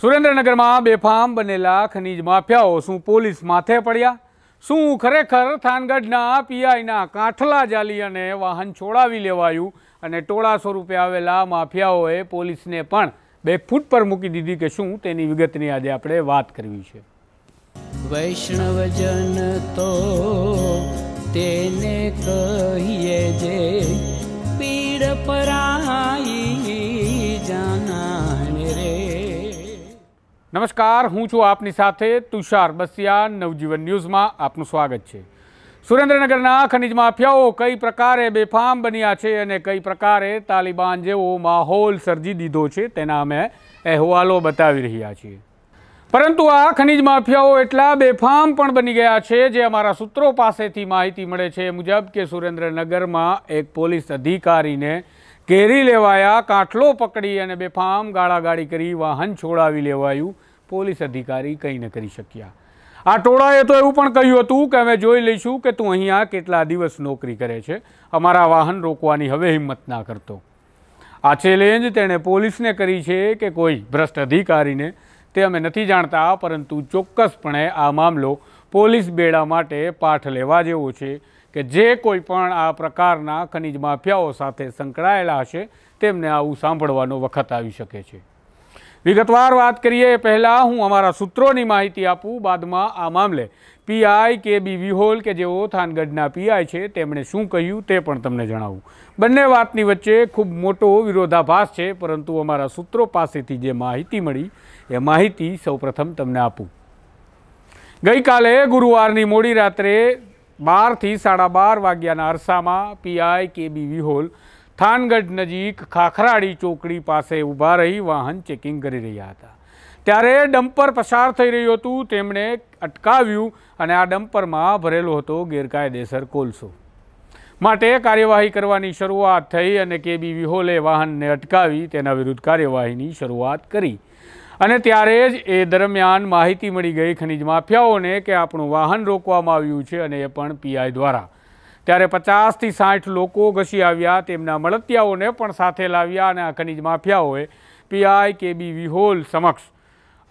સુરેન્દ્રનગરમાં બેફામ બનેલા ખનીજ માફિયાઓ શું પોલીસ માથે પડ્યા શું ખરેખર થાનગઢના પીઆઈના કાંઠલા જાલી અને વાહન છોડાવી લેવાયું અને ટોળા સ્વરૂપે આવેલા માફિયાઓએ પોલીસને પણ બે ફૂટ પર મૂકી દીધી કે શું તેની વિગતની આજે આપણે વાત કરવી છે વૈષ્ણવજન તો તેને કહીએ જે પીડ પરાઈ નમસ્કાર હું છું આપની સાથે તુષાર બસિયા નવજીવન ન્યૂઝમાં આપનું સ્વાગત છે સુરેન્દ્રનગરના ખનિજ માફિયાઓ કઈ પ્રકારે બેફામ બન્યા છે અને કઈ પ્રકારે તાલિબાન જેવો માહોલ સર્જી દીધો છે તેના અમે અહેવાલો બતાવી રહ્યા છીએ પરંતુ આ ખનિજ માફિયાઓ એટલા બેફામ પણ બની ગયા છે જે અમારા સૂત્રો પાસેથી માહિતી મળે છે મુજબ કે સુરેન્દ્રનગરમાં એક પોલીસ અધિકારીને ઘેરી લેવાયા કાટલો પકડી અને બેફામ ગાળાગાળી કરી વાહન છોડાવી લેવાયું પોલીસ અધિકારી કંઈ ન કરી શક્યા આ ટોળાએ તો એવું પણ કહ્યું હતું કે અમે જોઈ લઈશું કે તું અહીંયા કેટલા દિવસ નોકરી કરે છે અમારા વાહન રોકવાની હવે હિંમત ના કરતો આ ચેલેન્જ તેણે પોલીસને કરી છે કે કોઈ ભ્રષ્ટ અધિકારીને તે અમે નથી જાણતા પરંતુ ચોક્કસપણે આ મામલો પોલીસ બેડા માટે પાઠ લેવા જેવો છે કે જે કોઈ પણ આ પ્રકારના ખનિજ માફિયાઓ સાથે સંકળાયેલા હશે તેમને આવું સાંભળવાનો વખત આવી શકે છે વિગતવાર વાત કરીએ એ પહેલાં હું અમારા સૂત્રોની માહિતી આપું બાદમાં આ મામલે પીઆઈ કે બી વિહોલ કે જેઓ થાનગઢના પીઆઈ છે તેમણે શું કહ્યું તે પણ તમને જણાવું બંને વાતની વચ્ચે ખૂબ મોટો વિરોધાભાસ છે પરંતુ અમારા સૂત્રો પાસેથી જે માહિતી મળી એ માહિતી સૌપ્રથમ તમને આપું ગઈકાલે ગુરુવારની મોડી રાત્રે બારથી સાડા બાર વાગ્યાના અરસામાં પીઆઈ કે બી વિહોલ થાનગઢ નજીક ખાખરાડી ચોકડી પાસે ઊભા રહી વાહન ચેકિંગ કરી રહ્યા હતા ત્યારે ડમ્પર પસાર થઈ રહ્યું હતું તેમણે અટકાવ્યું અને આ ડમ્પરમાં ભરેલો હતો ગેરકાયદેસર કોલસો માટે કાર્યવાહી કરવાની શરૂઆત થઈ અને કેબી વિહોલે વાહનને અટકાવી તેના વિરુદ્ધ કાર્યવાહીની શરૂઆત કરી અને ત્યારે જ એ દરમિયાન માહિતી મળી ગઈ ખનિજ માફિયાઓને કે આપણું વાહન રોકવામાં આવ્યું છે અને એ પણ પીઆઈ દ્વારા ત્યારે પચાસથી સાઠ લોકો ઘસી આવ્યા તેમના મળતિયાઓને પણ સાથે લાવ્યા અને આ ખનીજ માફિયાઓએ પીઆઈ કેબી વિહોલ સમક્ષ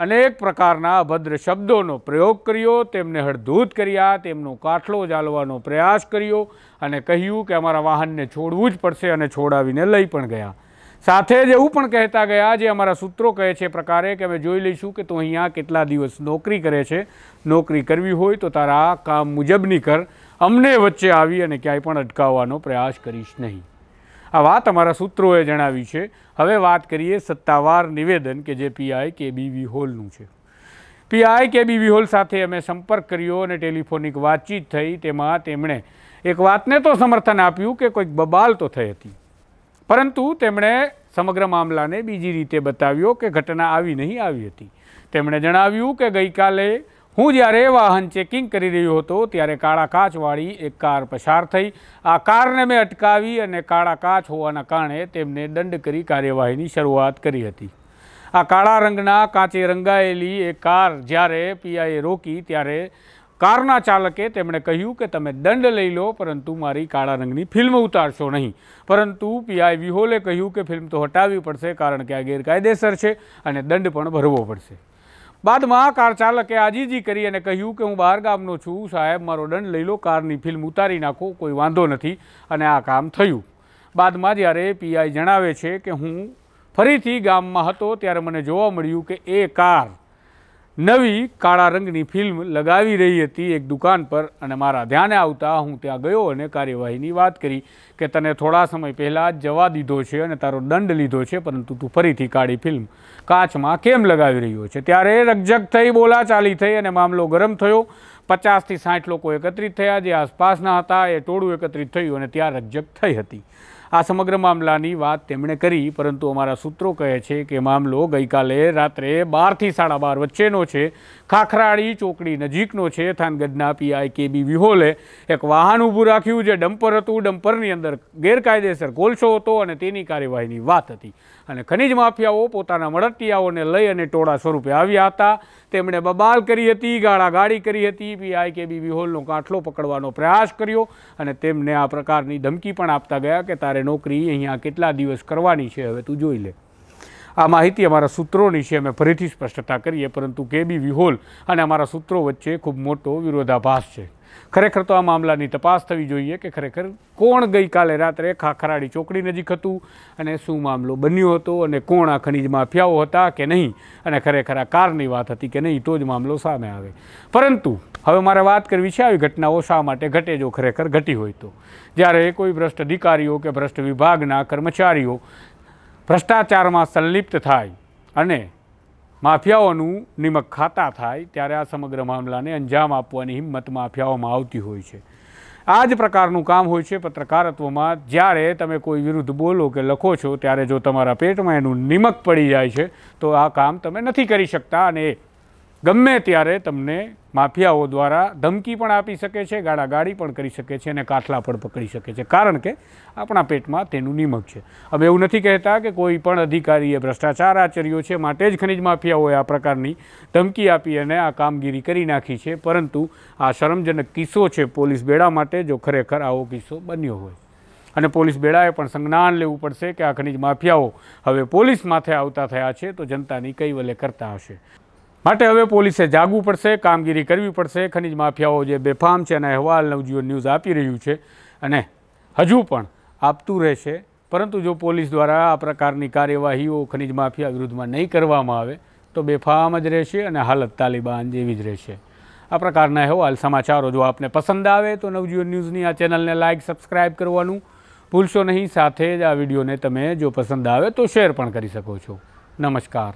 અનેક પ્રકારના અભદ્ર શબ્દોનો પ્રયોગ કર્યો તેમને હળધૂત કર્યા તેમનો કાઠલો જાળવાનો પ્રયાસ કર્યો અને કહ્યું કે અમારા વાહનને છોડવું જ પડશે અને છોડાવીને લઈ પણ ગયા સાથે જ એવું પણ કહેતા ગયા જે અમારા સૂત્રો કહે છે પ્રકારે કે અમે જોઈ લઈશું કે તું અહીંયા કેટલા દિવસ નોકરી કરે છે નોકરી કરવી હોય તો તારા કામ મુજબની કર અમને વચ્ચે આવી અને ક્યાંય પણ અટકાવવાનો પ્રયાસ કરીશ નહીં આ વાત અમારા સૂત્રોએ જણાવી છે હવે વાત કરીએ સત્તાવાર નિવેદન કે જે પીઆઈ કેબીવી હોલનું છે પીઆઈ કેબીવી હોલ સાથે અમે સંપર્ક કર્યો અને ટેલિફોનિક વાતચીત થઈ તેમાં તેમણે એક વાતને તો સમર્થન આપ્યું કે કોઈક બબાલ તો થઈ હતી પરંતુ તેમણે સમગ્ર મામલાને બીજી રીતે બતાવ્યો કે ઘટના આવી નહીં આવી હતી તેમણે જણાવ્યું કે ગઈકાલે હું જ્યારે વાહન ચેકિંગ કરી રહ્યો હતો ત્યારે કાળા કાચવાળી એક કાર પસાર થઈ આ કારને મેં અટકાવી અને કાળા કાચ હોવાના કારણે તેમને દંડ કરી કાર્યવાહીની શરૂઆત કરી હતી આ કાળા રંગના કાચે રંગાયેલી એ કાર જ્યારે પીઆઈએ રોકી ત્યારે કારના ચાલકે તેમણે કહ્યું કે તમે દંડ લઈ લો પરંતુ મારી કાળા રંગની ફિલ્મ ઉતારશો નહીં પરંતુ પીઆઈ વિહોલે કહ્યું કે ફિલ્મ તો હટાવવી પડશે કારણ કે આ ગેરકાયદેસર છે અને દંડ પણ ભરવો પડશે બાદમાં કાર ચાલકે આજીજી કરી અને કહ્યું કે હું બહાર ગામનો છું સાહેબ મારો દંડ લઈ લો કારની ફિલ્મ ઉતારી નાખો કોઈ વાંધો નથી અને આ કામ થયું બાદમાં જ્યારે પીઆઈ જણાવે છે કે હું ફરીથી ગામમાં હતો ત્યારે મને જોવા મળ્યું કે એ કાર નવી કાળા રંગની ફિલ્મ લગાવી રહી હતી એક દુકાન પર અને મારા ધ્યાને આવતા હું ત્યાં ગયો અને કાર્યવાહીની વાત કરી કે તને થોડા સમય પહેલાં જ જવા દીધો છે અને તારો દંડ લીધો છે પરંતુ તું ફરીથી કાળી ફિલ્મ કાચમાં કેમ લગાવી રહ્યો છે ત્યારે રકઝક થઈ બોલાચાલી થઈ અને મામલો ગરમ થયો પચાસથી સાઠ લોકો એકત્રિત થયા જે આસપાસના હતા એ ટોળું એકત્રિત થયું અને ત્યાં રકઝક થઈ હતી આ સમગ્ર મામલાની વાત તેમણે કરી પરંતુ અમારા સૂત્રો કહે છે કે મામલો ગઈકાલે રાત્રે બારથી સાડા બાર વચ્ચેનો છે ખાખરાળી ચોકડી નજીકનો છે થાનગઢના પીઆઈ કેબી વિહોલે એક વાહન ઊભું રાખ્યું જે ડમ્પર હતું ડમ્પરની અંદર ગેરકાયદેસર કોલસો હતો અને તેની કાર્યવાહીની વાત હતી અને ખનીજ માફિયાઓ પોતાના મળતિયાઓને લઈ અને ટોળા સ્વરૂપે આવ્યા હતા તેમણે બબાલ કરી હતી ગાળાગાળી કરી હતી પીઆઈ પીઆઈકેબી હોલનો કાંઠલો પકડવાનો પ્રયાસ કર્યો અને તેમને આ પ્રકારની ધમકી પણ આપતા ગયા કે તારે નોકરી અહીંયા કેટલા દિવસ કરવાની છે હવે તું જોઈ લે આ માહિતી અમારા સૂત્રોની છે અમે ફરીથી સ્પષ્ટતા કરીએ પરંતુ કેબી વિહોલ અને અમારા સૂત્રો વચ્ચે ખૂબ મોટો વિરોધાભાસ છે ખરેખર તો આ મામલાની તપાસ થવી જોઈએ કે ખરેખર કોણ ગઈકાલે રાત્રે ખાખરાડી ચોકડી નજીક હતું અને શું મામલો બન્યો હતો અને કોણ આ ખનીજ માફિયાઓ હતા કે નહીં અને ખરેખર આ કારની વાત હતી કે નહીં તો જ મામલો સામે આવે પરંતુ હવે મારે વાત કરવી છે આવી ઘટનાઓ શા માટે ઘટે જો ખરેખર ઘટી હોય તો જ્યારે કોઈ ભ્રષ્ટ અધિકારીઓ કે ભ્રષ્ટ વિભાગના કર્મચારીઓ ભ્રષ્ટાચારમાં સંલિપ્ત થાય અને માફિયાઓનું નિમક ખાતા થાય ત્યારે આ સમગ્ર મામલાને અંજામ આપવાની હિંમત માફિયાઓમાં આવતી હોય છે આ જ પ્રકારનું કામ હોય છે પત્રકારત્વમાં જ્યારે તમે કોઈ વિરુદ્ધ બોલો કે લખો છો ત્યારે જો તમારા પેટમાં એનું નિમક પડી જાય છે તો આ કામ તમે નથી કરી શકતા અને ગમે ત્યારે તમને માફિયાઓ દ્વારા ધમકી પણ આપી શકે છે ગાળાગાળી પણ કરી શકે છે અને કાથલા પણ પકડી શકે છે કારણ કે આપણા પેટમાં તેનું નિમક છે અમે એવું નથી કહેતા કે કોઈ પણ અધિકારીએ ભ્રષ્ટાચાર આચર્યો છે માટે જ ખનિજ માફિયાઓએ આ પ્રકારની ધમકી આપી અને આ કામગીરી કરી નાખી છે પરંતુ આ શરમજનક કિસ્સો છે પોલીસ બેડા માટે જો ખરેખર આવો કિસ્સો બન્યો હોય અને પોલીસ બેડાએ પણ સંજ્ઞાન લેવું પડશે કે આ ખનિજ માફિયાઓ હવે પોલીસ માથે આવતા થયા છે તો જનતાની કઈ વલે કરતા હશે માટે હવે પોલીસે જાગવું પડશે કામગીરી કરવી પડશે ખનિજ માફિયાઓ જે બેફામ છે એના અહેવાલ નવજીવન ન્યૂઝ આપી રહ્યું છે અને હજુ પણ આપતું રહેશે પરંતુ જો પોલીસ દ્વારા આ પ્રકારની કાર્યવાહીઓ ખનિજ માફિયા વિરુદ્ધમાં નહીં કરવામાં આવે તો બેફામ જ રહેશે અને હાલત તાલિબાન જેવી જ રહેશે આ પ્રકારના અહેવાલ સમાચારો જો આપને પસંદ આવે તો નવજીવન ન્યૂઝની આ ચેનલને લાઇક સબસ્ક્રાઇબ કરવાનું ભૂલશો નહીં સાથે જ આ વિડીયોને તમે જો પસંદ આવે તો શેર પણ કરી શકો છો નમસ્કાર